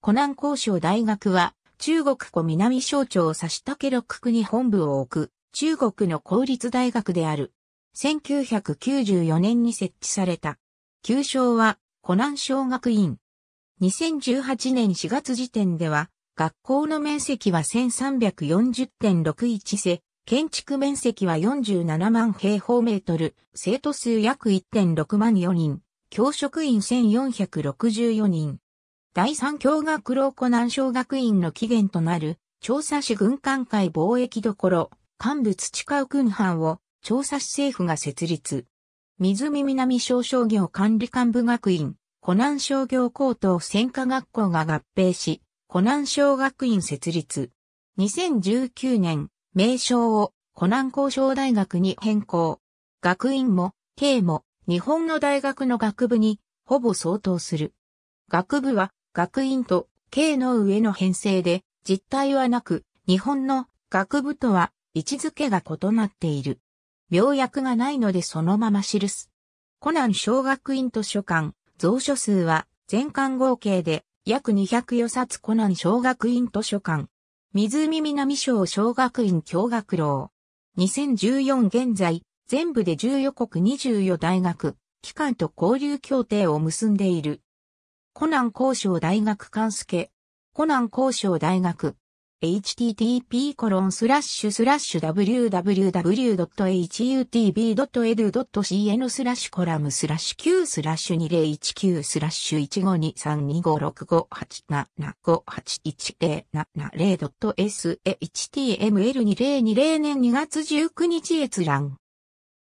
湖南交渉大学は、中国湖南省庁を指した六区に本部を置く、中国の公立大学である。1994年に設置された。旧称は、湖南小学院。2018年4月時点では、学校の面積は1340.61世、建築面積は47万平方メートル、生徒数約1.6万4人、教職員1464人。第三共学老湖南小学院の起源となる、調査士軍艦会貿易所、幹部土川軍藩を、調査士政府が設立。水見南小商業管理幹部学院、湖南商業高等専科学校が合併し、湖南小学院設立。2019年、名称を湖南工商大学に変更。学院も、系も、日本の大学の学部に、ほぼ相当する。学部は、学院と経の上の編成で実態はなく、日本の学部とは位置づけが異なっている。病薬がないのでそのまま記す。コナン小学院図書館、蔵書数は全館合計で約2 0余冊コナン小学院図書館。湖南省小学院教学楼。2014現在、全部で14国24大学、機関と交流協定を結んでいる。コナン交渉大学関助。コナン交渉大学。http コロンスラッシュスラッシュ www.hutb.edu.cn スラッシュコラムスラッシュ q スラッシュ2019スラッシュ 152325658758170.html2020 年2月19日閲覧。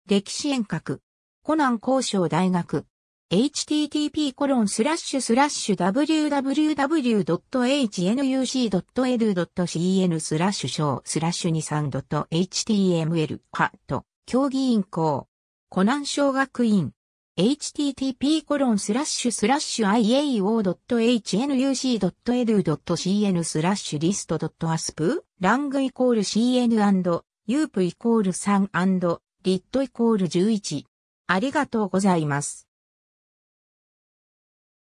歴史遠隔。コナン交渉大学。http://www.hnuc.edu.cn スラッシュ小スラッシュ 23.html ハット競技員校コナン小学院 http://iao.hnuc.edu.cn スラッシュリスト .asp ラングイコール cn& ユープイコール3リットイコール11ありがとうございます。